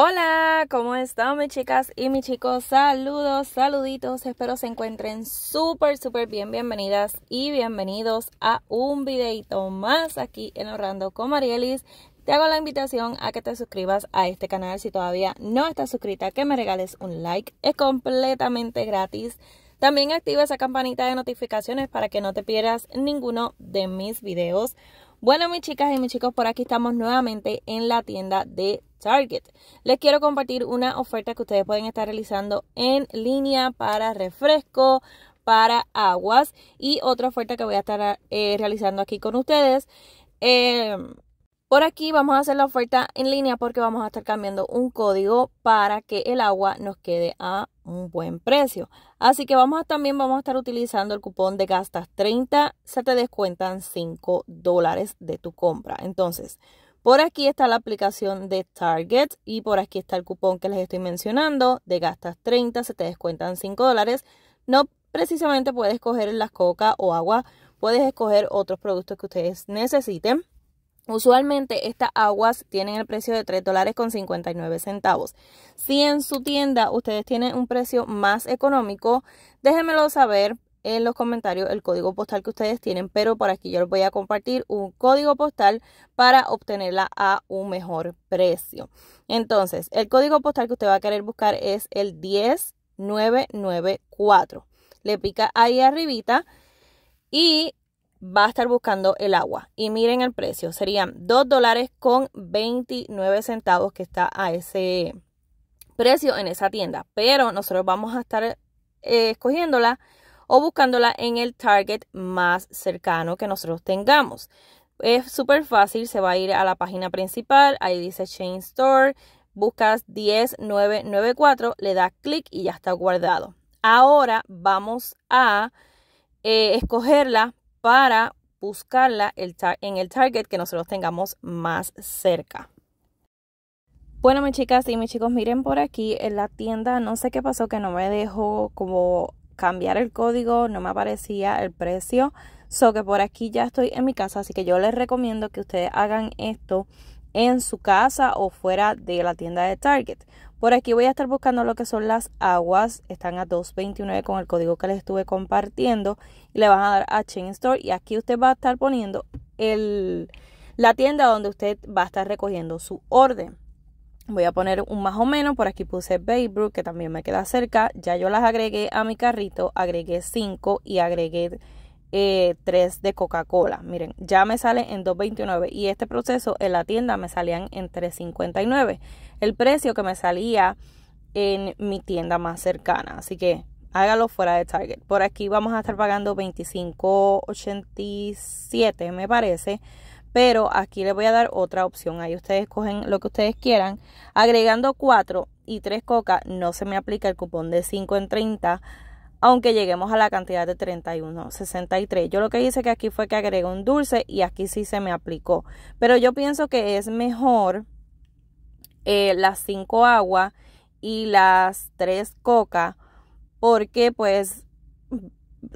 Hola, ¿cómo están mis chicas y mis chicos? Saludos, saluditos, espero se encuentren súper, súper bien. Bienvenidas y bienvenidos a un videito más aquí en Orlando con Marielis. Te hago la invitación a que te suscribas a este canal si todavía no estás suscrita, que me regales un like, es completamente gratis. También activa esa campanita de notificaciones para que no te pierdas ninguno de mis videos. Bueno, mis chicas y mis chicos, por aquí estamos nuevamente en la tienda de Target. Les quiero compartir una oferta que ustedes pueden estar realizando en línea para refresco, para aguas y otra oferta que voy a estar eh, realizando aquí con ustedes. Eh, por aquí vamos a hacer la oferta en línea porque vamos a estar cambiando un código para que el agua nos quede a un buen precio. Así que vamos a, también vamos a estar utilizando el cupón de gastas 30, se te descuentan 5 dólares de tu compra. Entonces, por aquí está la aplicación de Target y por aquí está el cupón que les estoy mencionando de gastas 30, se te descuentan 5 dólares. No precisamente puedes escoger las coca o agua, puedes escoger otros productos que ustedes necesiten. Usualmente estas aguas tienen el precio de $3.59. dólares con 59 centavos. Si en su tienda ustedes tienen un precio más económico, déjenmelo saber en los comentarios el código postal que ustedes tienen, pero por aquí yo les voy a compartir un código postal para obtenerla a un mejor precio. Entonces, el código postal que usted va a querer buscar es el 10994. Le pica ahí arribita y va a estar buscando el agua. Y miren el precio, serían 2 dólares con 29 centavos que está a ese precio en esa tienda. Pero nosotros vamos a estar eh, escogiéndola o buscándola en el target más cercano que nosotros tengamos. Es súper fácil, se va a ir a la página principal, ahí dice Chain Store, buscas 10994, le das clic y ya está guardado. Ahora vamos a eh, escogerla para buscarla en el target que nosotros tengamos más cerca. Bueno, mis chicas y mis chicos, miren por aquí en la tienda, no sé qué pasó que no me dejó como cambiar el código, no me aparecía el precio. So que por aquí ya estoy en mi casa, así que yo les recomiendo que ustedes hagan esto en su casa o fuera de la tienda de Target. Por aquí voy a estar buscando lo que son las aguas. Están a 2.29 con el código que les estuve compartiendo. le van a dar a Chain Store. Y aquí usted va a estar poniendo el, la tienda donde usted va a estar recogiendo su orden. Voy a poner un más o menos. Por aquí puse Baybrook, que también me queda cerca. Ya yo las agregué a mi carrito. Agregué 5 y agregué 3 eh, de Coca-Cola. Miren, ya me sale en 2.29 y este proceso en la tienda me salían en 3.59. El precio que me salía en mi tienda más cercana. Así que hágalo fuera de Target. Por aquí vamos a estar pagando 25.87 me parece. Pero aquí les voy a dar otra opción. Ahí ustedes cogen lo que ustedes quieran. Agregando 4 y 3 coca no se me aplica el cupón de 5 en 30 aunque lleguemos a la cantidad de 31.63. Yo lo que hice que aquí fue que agregué un dulce y aquí sí se me aplicó. Pero yo pienso que es mejor eh, las 5 aguas y las 3 coca porque pues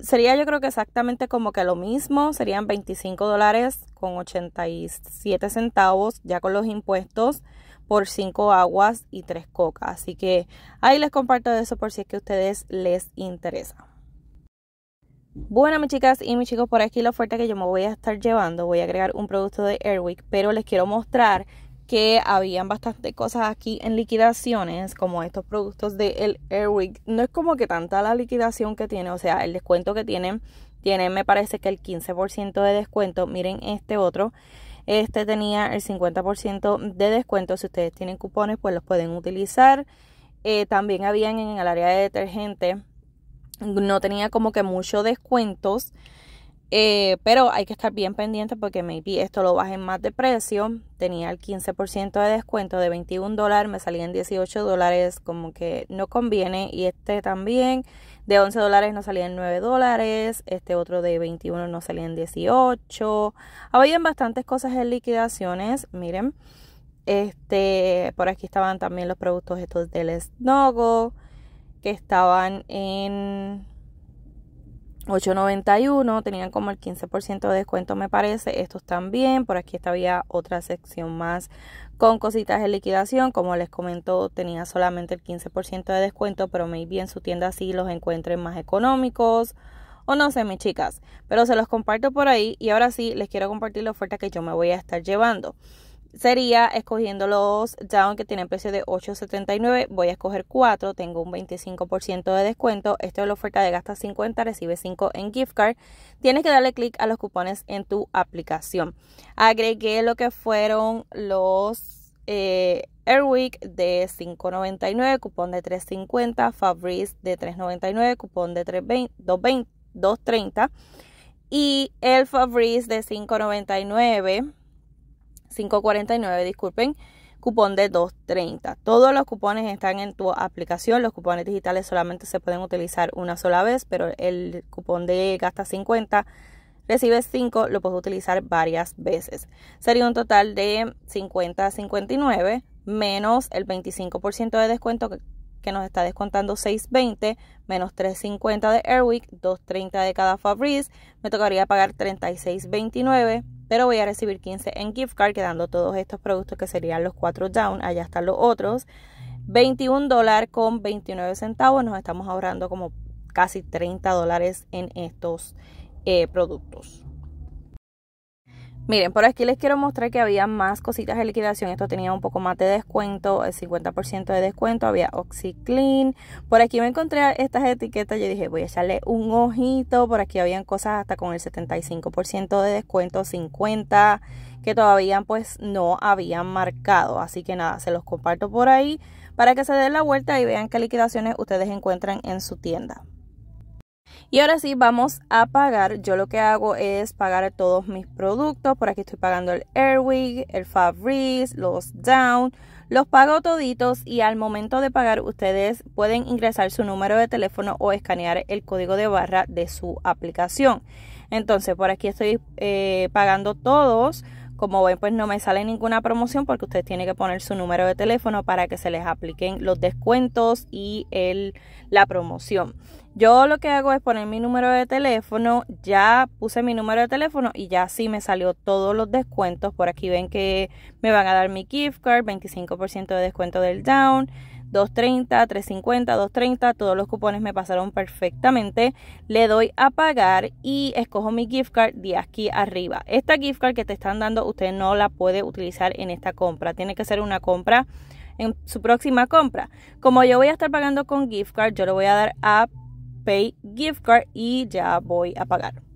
sería yo creo que exactamente como que lo mismo, serían 25 dólares con 87 centavos ya con los impuestos por cinco aguas y tres cocas. Así que ahí les comparto eso por si es que a ustedes les interesa. Bueno, mis chicas y mis chicos, por aquí la oferta que yo me voy a estar llevando, voy a agregar un producto de Airwick, pero les quiero mostrar que habían bastante cosas aquí en liquidaciones, como estos productos de el Airwick. No es como que tanta la liquidación que tiene, o sea, el descuento que tienen, tiene, me parece que el 15% de descuento. Miren este otro este tenía el 50% de descuento. Si ustedes tienen cupones, pues los pueden utilizar. Eh, también habían en el área de detergente. No tenía como que muchos descuentos. Eh, pero hay que estar bien pendiente porque maybe esto lo bajen más de precio. Tenía el 15% de descuento de 21 dólares, me salían 18 dólares, como que no conviene. Y este también, de 11 dólares no salían 9 dólares, este otro de 21 no salían 18. Habían bastantes cosas en liquidaciones, miren. Este, por aquí estaban también los productos estos del nogo que estaban en 8.91, tenían como el 15% de descuento me parece, estos también, por aquí había otra sección más con cositas de liquidación, como les comento tenía solamente el 15% de descuento, pero me bien su tienda así los encuentren más económicos o no sé mis chicas, pero se los comparto por ahí y ahora sí les quiero compartir la oferta que yo me voy a estar llevando sería escogiendo los down que tienen precio de 8.79. Voy a escoger 4, tengo un 25% de descuento. Esto es la oferta de gasta 50, recibe 5 en gift card. Tienes que darle clic a los cupones en tu aplicación. Agregué lo que fueron los eh, Airwick de 5.99, cupón de 3.50, Fabrice de 3.99, cupón de 2.30 y el Fabrice de 5.99 5.49, disculpen, cupón de 2.30. Todos los cupones están en tu aplicación, los cupones digitales solamente se pueden utilizar una sola vez, pero el cupón de gasta 50 recibes 5, lo puedes utilizar varias veces. Sería un total de 50 59 menos el 25% de descuento que que nos está descontando 6.20 menos 3.50 de Airwick, 2.30 de cada Fabrice, me tocaría pagar 36.29, pero voy a recibir 15 en gift card, quedando todos estos productos que serían los 4 down, allá están los otros. 21 dólares con 29 centavos, nos estamos ahorrando como casi 30 dólares en estos eh, productos. Miren, por aquí les quiero mostrar que había más cositas de liquidación. Esto tenía un poco más de descuento, el 50% de descuento. Había OxyClean. Por aquí me encontré estas etiquetas. Yo dije, voy a echarle un ojito. Por aquí habían cosas hasta con el 75% de descuento, 50% que todavía pues no habían marcado. Así que nada, se los comparto por ahí para que se den la vuelta y vean qué liquidaciones ustedes encuentran en su tienda. Y ahora sí, vamos a pagar. Yo lo que hago es pagar todos mis productos. Por aquí estoy pagando el Airwig, el Fabrice, los Down. Los pago toditos y al momento de pagar ustedes pueden ingresar su número de teléfono o escanear el código de barra de su aplicación. Entonces, por aquí estoy eh, pagando todos. Como ven, pues no me sale ninguna promoción porque ustedes tienen que poner su número de teléfono para que se les apliquen los descuentos y el, la promoción. Yo lo que hago es poner mi número de teléfono, ya puse mi número de teléfono y ya sí me salió todos los descuentos. Por aquí ven que me van a dar mi gift card, 25% de descuento del down, 230, 350, 230, todos los cupones me pasaron perfectamente. Le doy a pagar y escojo mi gift card de aquí arriba. Esta gift card que te están dando usted no la puede utilizar en esta compra, tiene que ser una compra en su próxima compra. Como yo voy a estar pagando con gift card, yo le voy a dar a Pay Gift Card y ya voy a pagar.